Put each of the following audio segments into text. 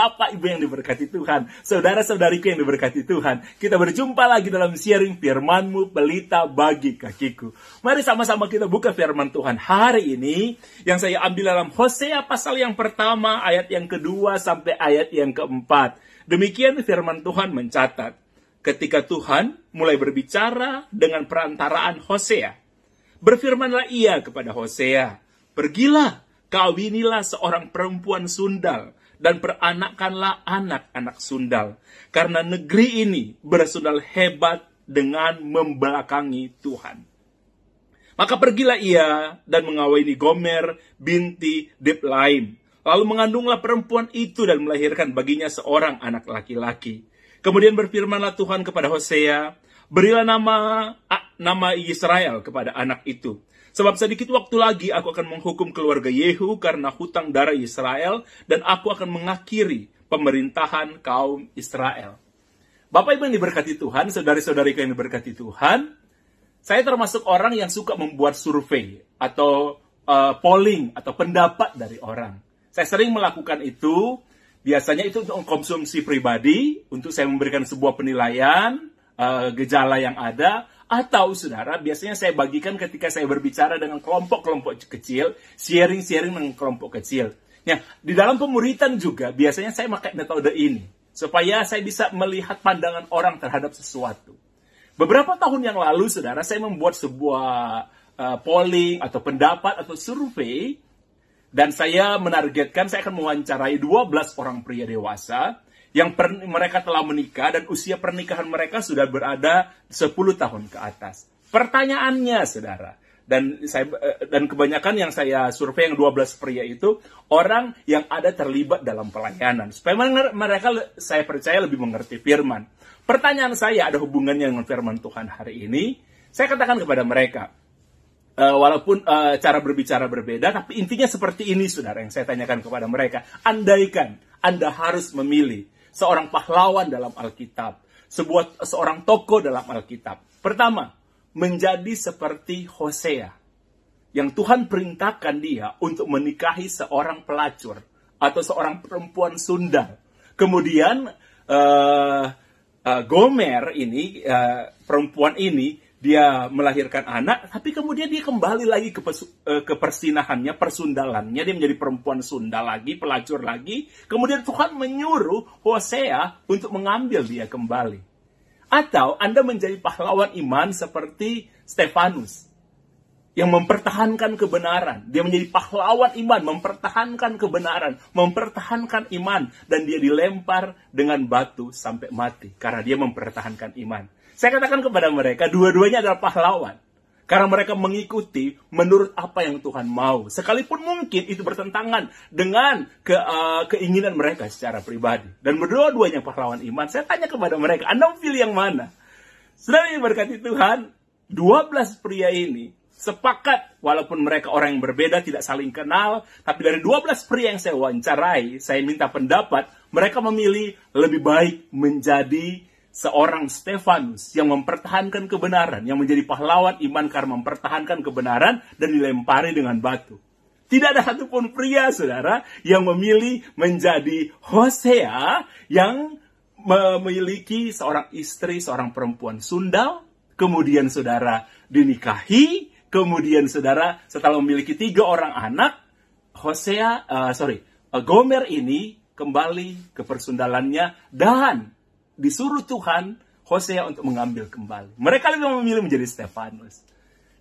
Bapak Ibu yang diberkati Tuhan, saudara-saudariku yang diberkati Tuhan. Kita berjumpa lagi dalam sharing firmanmu pelita bagi kakiku. Mari sama-sama kita buka firman Tuhan hari ini yang saya ambil dalam Hosea pasal yang pertama ayat yang kedua sampai ayat yang keempat. Demikian firman Tuhan mencatat. Ketika Tuhan mulai berbicara dengan perantaraan Hosea, berfirmanlah ia kepada Hosea, "Pergilah, kawinilah seorang perempuan sundal dan beranakkanlah anak-anak sundal. Karena negeri ini bersundal hebat dengan membelakangi Tuhan. Maka pergilah ia dan mengawini Gomer binti Diplaim, Lalu mengandunglah perempuan itu dan melahirkan baginya seorang anak laki-laki. Kemudian berfirmanlah Tuhan kepada Hosea, berilah nama nama Israel kepada anak itu Sebab sedikit waktu lagi aku akan menghukum keluarga Yehu karena hutang darah Israel dan aku akan mengakhiri pemerintahan kaum Israel. Bapak Ibu yang diberkati Tuhan, saudari-saudari yang diberkati Tuhan, saya termasuk orang yang suka membuat survei atau uh, polling atau pendapat dari orang. Saya sering melakukan itu, biasanya itu untuk konsumsi pribadi, untuk saya memberikan sebuah penilaian, uh, gejala yang ada, atau saudara, biasanya saya bagikan ketika saya berbicara dengan kelompok-kelompok kecil, sharing-sharing dengan kelompok kecil. Nah, di dalam pemuritan juga biasanya saya pakai metode ini. Supaya saya bisa melihat pandangan orang terhadap sesuatu. Beberapa tahun yang lalu, saudara, saya membuat sebuah uh, polling atau pendapat atau survei. Dan saya menargetkan saya akan mewawancarai 12 orang pria dewasa yang per, mereka telah menikah dan usia pernikahan mereka sudah berada 10 tahun ke atas. Pertanyaannya, saudara, dan saya eh, dan kebanyakan yang saya survei yang 12 pria itu orang yang ada terlibat dalam pelayanan. Supaya mereka saya percaya lebih mengerti firman. Pertanyaan saya ada hubungannya dengan firman Tuhan hari ini. Saya katakan kepada mereka, uh, walaupun uh, cara berbicara berbeda, tapi intinya seperti ini, saudara, yang saya tanyakan kepada mereka. Andaikan Anda harus memilih seorang pahlawan dalam Alkitab, sebuah seorang tokoh dalam Alkitab. Pertama, menjadi seperti Hosea yang Tuhan perintahkan dia untuk menikahi seorang pelacur atau seorang perempuan Sunda. Kemudian uh, uh, Gomer ini uh, perempuan ini dia melahirkan anak, tapi kemudian dia kembali lagi ke, pesu, eh, ke persinahannya, persundalannya, dia menjadi perempuan Sunda lagi, pelacur lagi. Kemudian Tuhan menyuruh Hosea untuk mengambil dia kembali. Atau Anda menjadi pahlawan iman seperti Stefanus yang mempertahankan kebenaran. Dia menjadi pahlawan iman, mempertahankan kebenaran, mempertahankan iman dan dia dilempar dengan batu sampai mati karena dia mempertahankan iman. Saya katakan kepada mereka, dua-duanya adalah pahlawan. Karena mereka mengikuti menurut apa yang Tuhan mau. Sekalipun mungkin itu bertentangan dengan ke, uh, keinginan mereka secara pribadi. Dan berdua-duanya pahlawan iman. Saya tanya kepada mereka, Anda pilih yang mana? Saudara yang berkati Tuhan, 12 pria ini sepakat walaupun mereka orang yang berbeda tidak saling kenal tapi dari 12 pria yang saya wawancarai saya minta pendapat mereka memilih lebih baik menjadi seorang Stefanus yang mempertahankan kebenaran, yang menjadi pahlawan iman karena mempertahankan kebenaran dan dilempari dengan batu. Tidak ada satupun pria, saudara, yang memilih menjadi Hosea yang memiliki seorang istri, seorang perempuan sundal, kemudian saudara dinikahi, kemudian saudara setelah memiliki tiga orang anak, Hosea, uh, sorry, eh, Gomer ini kembali ke persundalannya dan disuruh Tuhan Hosea untuk mengambil kembali. Mereka lebih memilih menjadi Stefanus.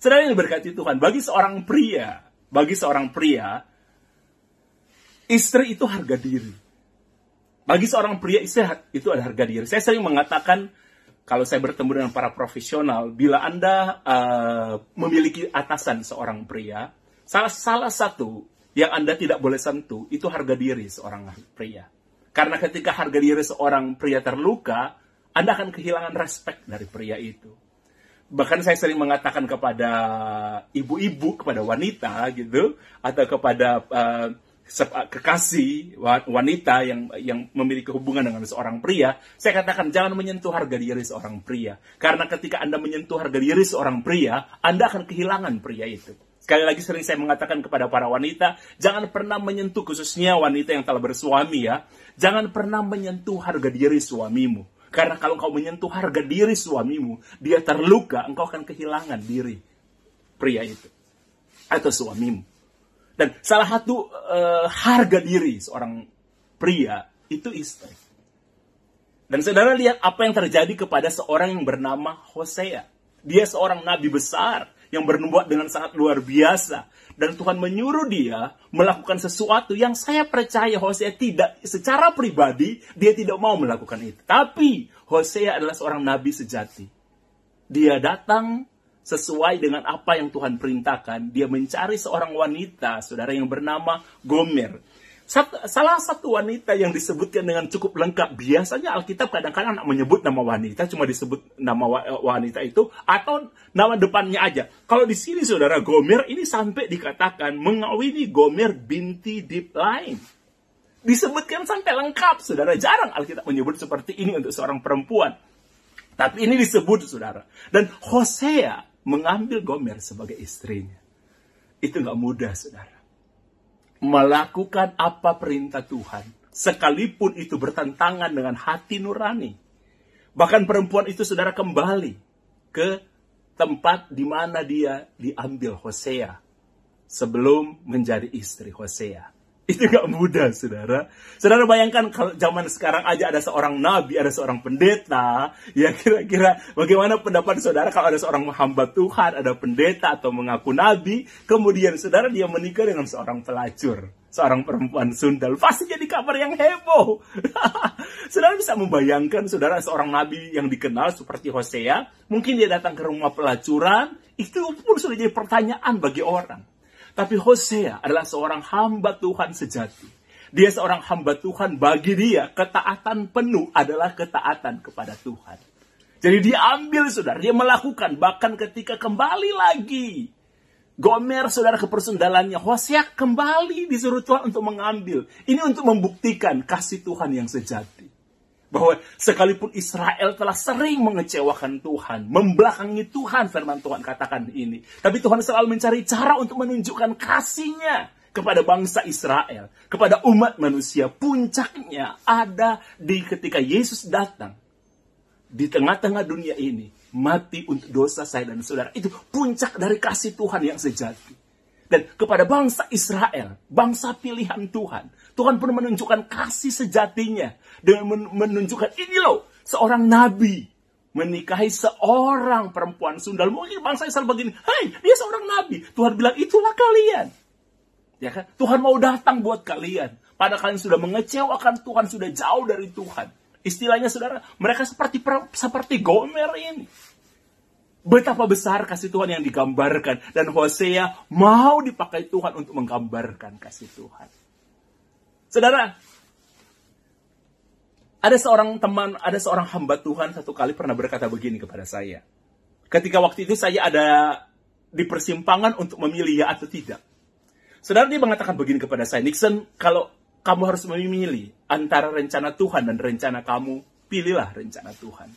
Sedangkan yang diberkati Tuhan, bagi seorang pria, bagi seorang pria, istri itu harga diri. Bagi seorang pria istri itu ada harga diri. Saya sering mengatakan kalau saya bertemu dengan para profesional, bila Anda uh, memiliki atasan seorang pria, salah salah satu yang Anda tidak boleh sentuh itu harga diri seorang pria. Karena ketika harga diri seorang pria terluka, Anda akan kehilangan respek dari pria itu. Bahkan saya sering mengatakan kepada ibu-ibu, kepada wanita gitu, atau kepada uh, kekasih wanita yang yang memiliki hubungan dengan seorang pria, saya katakan jangan menyentuh harga diri seorang pria. Karena ketika Anda menyentuh harga diri seorang pria, Anda akan kehilangan pria itu. Sekali lagi sering saya mengatakan kepada para wanita, jangan pernah menyentuh khususnya wanita yang telah bersuami ya. Jangan pernah menyentuh harga diri suamimu. Karena kalau kau menyentuh harga diri suamimu, dia terluka, engkau akan kehilangan diri pria itu atau suamimu. Dan salah satu uh, harga diri seorang pria itu istri. Dan saudara lihat apa yang terjadi kepada seorang yang bernama Hosea. Dia seorang nabi besar yang bernubuat dengan sangat luar biasa. Dan Tuhan menyuruh dia melakukan sesuatu yang saya percaya Hosea tidak secara pribadi dia tidak mau melakukan itu. Tapi Hosea adalah seorang nabi sejati. Dia datang sesuai dengan apa yang Tuhan perintahkan. Dia mencari seorang wanita, saudara yang bernama Gomer Sat, salah satu wanita yang disebutkan dengan cukup lengkap, biasanya Alkitab kadang-kadang menyebut nama wanita, cuma disebut nama eh, wanita itu, atau nama depannya aja. Kalau di sini saudara, Gomer ini sampai dikatakan mengawini Gomer binti Line. Disebutkan sampai lengkap, saudara. Jarang Alkitab menyebut seperti ini untuk seorang perempuan. Tapi ini disebut, saudara. Dan Hosea mengambil Gomer sebagai istrinya. Itu nggak mudah, saudara melakukan apa perintah Tuhan, sekalipun itu bertentangan dengan hati nurani. Bahkan perempuan itu saudara kembali ke tempat di mana dia diambil Hosea sebelum menjadi istri Hosea. Itu gak mudah, saudara. Saudara bayangkan kalau zaman sekarang aja ada seorang nabi, ada seorang pendeta, ya kira-kira bagaimana pendapat saudara kalau ada seorang hamba Tuhan, ada pendeta atau mengaku nabi, kemudian saudara dia menikah dengan seorang pelacur, seorang perempuan sundal, pasti jadi kabar yang heboh. saudara bisa membayangkan saudara seorang nabi yang dikenal seperti Hosea, mungkin dia datang ke rumah pelacuran, itu pun sudah jadi pertanyaan bagi orang. Tapi Hosea adalah seorang hamba Tuhan sejati. Dia seorang hamba Tuhan, bagi dia ketaatan penuh adalah ketaatan kepada Tuhan. Jadi dia ambil saudara, dia melakukan bahkan ketika kembali lagi. Gomer saudara ke Hosea kembali disuruh Tuhan untuk mengambil. Ini untuk membuktikan kasih Tuhan yang sejati bahwa sekalipun Israel telah sering mengecewakan Tuhan, membelakangi Tuhan, firman Tuhan katakan ini. Tapi Tuhan selalu mencari cara untuk menunjukkan kasihnya kepada bangsa Israel, kepada umat manusia. Puncaknya ada di ketika Yesus datang di tengah-tengah dunia ini, mati untuk dosa saya dan saudara. Itu puncak dari kasih Tuhan yang sejati. Dan kepada bangsa Israel, bangsa pilihan Tuhan, Tuhan pun menunjukkan kasih sejatinya dengan menunjukkan ini loh seorang nabi menikahi seorang perempuan sundal. Mungkin bangsa Israel begini, "Hai, dia seorang nabi." Tuhan bilang, "Itulah kalian." Ya kan? Tuhan mau datang buat kalian. Pada kalian sudah mengecewakan Tuhan, sudah jauh dari Tuhan. Istilahnya saudara, mereka seperti seperti Gomer ini. Betapa besar kasih Tuhan yang digambarkan. Dan Hosea mau dipakai Tuhan untuk menggambarkan kasih Tuhan. Saudara, ada seorang teman, ada seorang hamba Tuhan satu kali pernah berkata begini kepada saya. Ketika waktu itu saya ada di persimpangan untuk memilih ya atau tidak. Saudara dia mengatakan begini kepada saya, Nixon, kalau kamu harus memilih antara rencana Tuhan dan rencana kamu, pilihlah rencana Tuhan.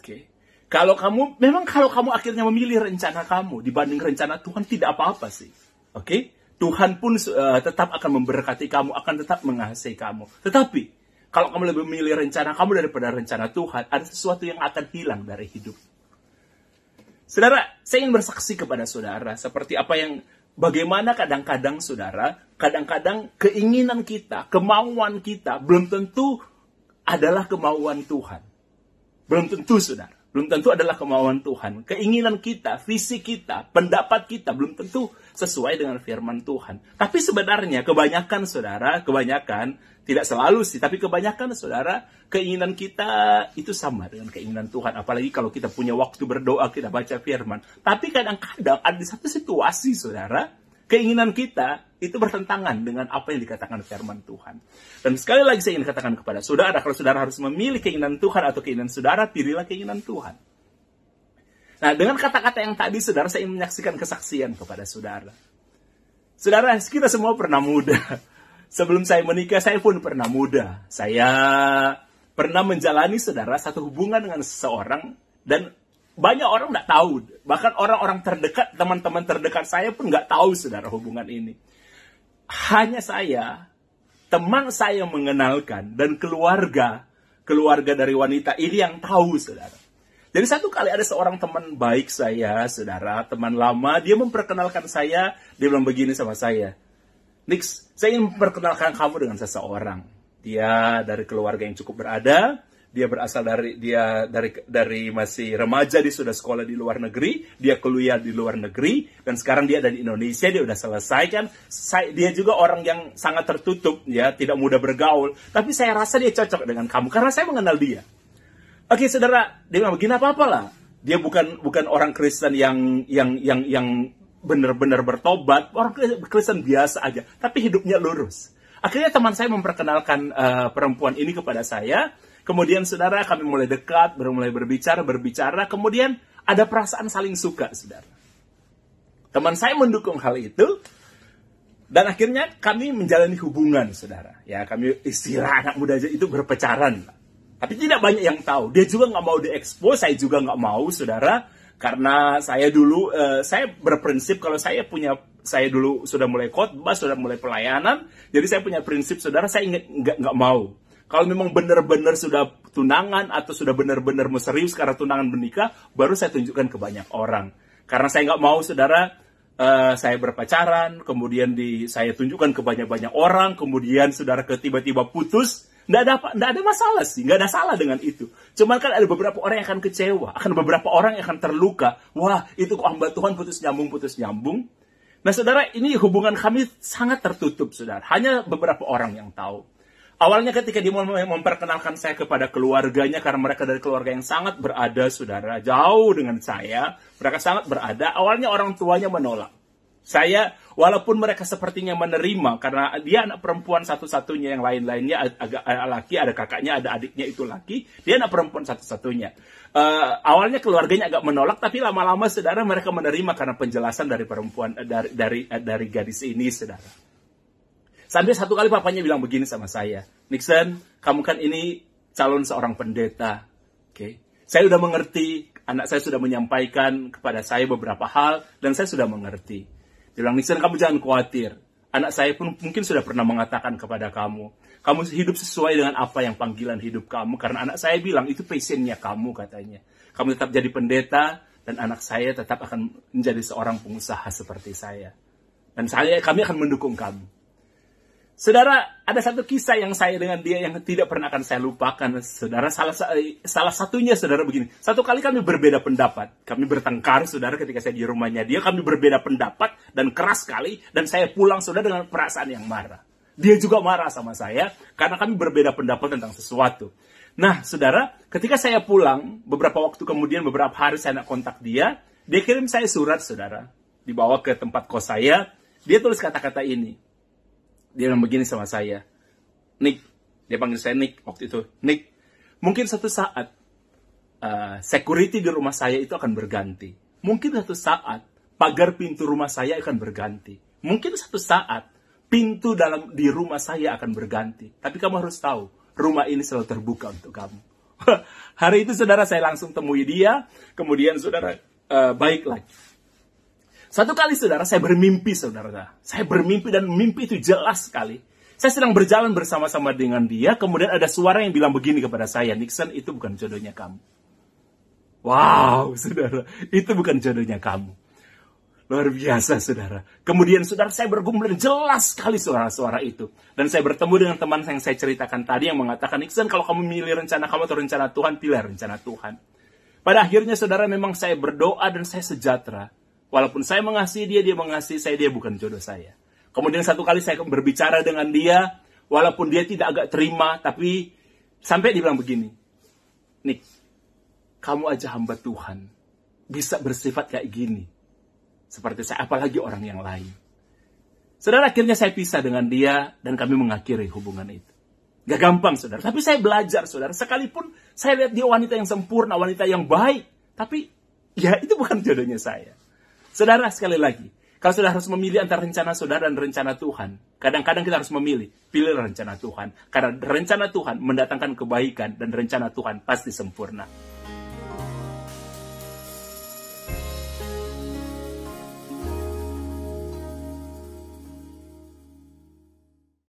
Oke. Okay. Kalau kamu, memang kalau kamu akhirnya memilih rencana kamu dibanding rencana Tuhan, tidak apa-apa sih. Oke. Okay? Tuhan pun uh, tetap akan memberkati kamu, akan tetap mengasihi kamu. Tetapi, kalau kamu lebih memilih rencana kamu daripada rencana Tuhan, ada sesuatu yang akan hilang dari hidup. Saudara, saya ingin bersaksi kepada saudara, seperti apa yang, bagaimana kadang-kadang saudara, kadang-kadang keinginan kita, kemauan kita, belum tentu adalah kemauan Tuhan. Belum tentu, saudara. Belum tentu adalah kemauan Tuhan. Keinginan kita, visi kita, pendapat kita, belum tentu sesuai dengan firman Tuhan. Tapi sebenarnya kebanyakan saudara, kebanyakan tidak selalu sih, tapi kebanyakan saudara keinginan kita itu sama dengan keinginan Tuhan. Apalagi kalau kita punya waktu berdoa, kita baca firman. Tapi kadang-kadang ada satu situasi saudara, keinginan kita itu bertentangan dengan apa yang dikatakan firman Tuhan. Dan sekali lagi saya ingin katakan kepada saudara, kalau saudara harus memilih keinginan Tuhan atau keinginan saudara, pilihlah keinginan Tuhan. Nah, dengan kata-kata yang tadi, saudara, saya ingin menyaksikan kesaksian kepada saudara. Saudara, kita semua pernah muda. Sebelum saya menikah, saya pun pernah muda. Saya pernah menjalani, saudara, satu hubungan dengan seseorang dan banyak orang nggak tahu. Bahkan orang-orang terdekat, teman-teman terdekat saya pun nggak tahu, saudara, hubungan ini. Hanya saya, teman saya mengenalkan dan keluarga, keluarga dari wanita ini yang tahu, saudara. Jadi satu kali ada seorang teman baik saya, saudara, teman lama, dia memperkenalkan saya, dia bilang begini sama saya. Nix, saya ingin memperkenalkan kamu dengan seseorang. Dia dari keluarga yang cukup berada, dia berasal dari dia dari dari masih remaja dia sudah sekolah di luar negeri, dia kuliah di luar negeri dan sekarang dia ada di Indonesia, dia sudah selesai kan. Saya, dia juga orang yang sangat tertutup ya, tidak mudah bergaul, tapi saya rasa dia cocok dengan kamu karena saya mengenal dia Oke, okay, saudara, dia bilang begini apa apa lah. Dia bukan bukan orang Kristen yang yang yang yang benar-benar bertobat, orang Kristen biasa aja, tapi hidupnya lurus. Akhirnya teman saya memperkenalkan uh, perempuan ini kepada saya. Kemudian saudara kami mulai dekat, baru mulai berbicara, berbicara. Kemudian ada perasaan saling suka, saudara. Teman saya mendukung hal itu. Dan akhirnya kami menjalani hubungan, saudara. Ya, kami istilah anak muda aja itu berpecaran. Tapi tidak banyak yang tahu. Dia juga nggak mau diekspos, saya juga nggak mau, saudara. Karena saya dulu, uh, saya berprinsip kalau saya punya, saya dulu sudah mulai khotbah, sudah mulai pelayanan, jadi saya punya prinsip, saudara, saya ingat nggak mau. Kalau memang benar-benar sudah tunangan atau sudah benar-benar mau serius karena tunangan menikah, baru saya tunjukkan ke banyak orang. Karena saya nggak mau, saudara, uh, saya berpacaran, kemudian di saya tunjukkan ke banyak-banyak orang, kemudian saudara ketiba-tiba putus, Nggak ada, nggak ada masalah sih, nggak ada salah dengan itu. Cuman kan ada beberapa orang yang akan kecewa, akan beberapa orang yang akan terluka. Wah, itu kok hamba Tuhan putus nyambung, putus nyambung. Nah saudara, ini hubungan kami sangat tertutup saudara. Hanya beberapa orang yang tahu. Awalnya ketika dia memperkenalkan saya kepada keluarganya karena mereka dari keluarga yang sangat berada, saudara, jauh dengan saya, mereka sangat berada. Awalnya orang tuanya menolak. Saya walaupun mereka sepertinya menerima karena dia anak perempuan satu-satunya yang lain-lainnya agak laki ada kakaknya ada adiknya itu laki dia anak perempuan satu-satunya uh, awalnya keluarganya agak menolak tapi lama-lama saudara mereka menerima karena penjelasan dari perempuan eh, dari dari eh, dari gadis ini saudara sampai satu kali papanya bilang begini sama saya Nixon kamu kan ini calon seorang pendeta oke okay? saya sudah mengerti anak saya sudah menyampaikan kepada saya beberapa hal dan saya sudah mengerti dia bilang, Nisan kamu jangan khawatir. Anak saya pun mungkin sudah pernah mengatakan kepada kamu, kamu hidup sesuai dengan apa yang panggilan hidup kamu. Karena anak saya bilang, itu passionnya kamu katanya. Kamu tetap jadi pendeta, dan anak saya tetap akan menjadi seorang pengusaha seperti saya. Dan saya kami akan mendukung kamu. Saudara, ada satu kisah yang saya dengan dia yang tidak pernah akan saya lupakan. Saudara, salah, salah satunya saudara begini. Satu kali kami berbeda pendapat. Kami bertengkar, saudara, ketika saya di rumahnya dia. Kami berbeda pendapat dan keras sekali. Dan saya pulang, saudara, dengan perasaan yang marah. Dia juga marah sama saya karena kami berbeda pendapat tentang sesuatu. Nah, saudara, ketika saya pulang, beberapa waktu kemudian, beberapa hari saya nak kontak dia. Dia kirim saya surat, saudara. Dibawa ke tempat kos saya. Dia tulis kata-kata ini dia bilang begini sama saya, Nick, dia panggil saya Nick waktu itu, Nick, mungkin satu saat uh, security di rumah saya itu akan berganti. Mungkin satu saat pagar pintu rumah saya akan berganti. Mungkin satu saat pintu dalam di rumah saya akan berganti. Tapi kamu harus tahu, rumah ini selalu terbuka untuk kamu. Hari itu saudara saya langsung temui dia, kemudian saudara uh, eh, baik lagi. Satu kali saudara, saya bermimpi saudara. Saya bermimpi dan mimpi itu jelas sekali. Saya sedang berjalan bersama-sama dengan dia, kemudian ada suara yang bilang begini kepada saya, Nixon itu bukan jodohnya kamu. Wow, saudara, itu bukan jodohnya kamu. Luar biasa, saudara. Kemudian, saudara, saya bergumul dan jelas sekali suara-suara itu. Dan saya bertemu dengan teman yang saya ceritakan tadi yang mengatakan, Nixon, kalau kamu memilih rencana kamu atau rencana Tuhan, pilih rencana Tuhan. Pada akhirnya, saudara, memang saya berdoa dan saya sejahtera. Walaupun saya mengasihi dia, dia mengasihi saya, dia bukan jodoh saya. Kemudian satu kali saya berbicara dengan dia, walaupun dia tidak agak terima, tapi sampai dia bilang begini, Nik, kamu aja hamba Tuhan, bisa bersifat kayak gini. Seperti saya, apalagi orang yang lain. Saudara, akhirnya saya pisah dengan dia, dan kami mengakhiri hubungan itu. Gak gampang, saudara. Tapi saya belajar, saudara. Sekalipun saya lihat dia wanita yang sempurna, wanita yang baik. Tapi, ya itu bukan jodohnya saya. Saudara sekali lagi, kalau sudah harus memilih antara rencana saudara dan rencana Tuhan, kadang-kadang kita harus memilih, pilih rencana Tuhan. Karena rencana Tuhan mendatangkan kebaikan dan rencana Tuhan pasti sempurna.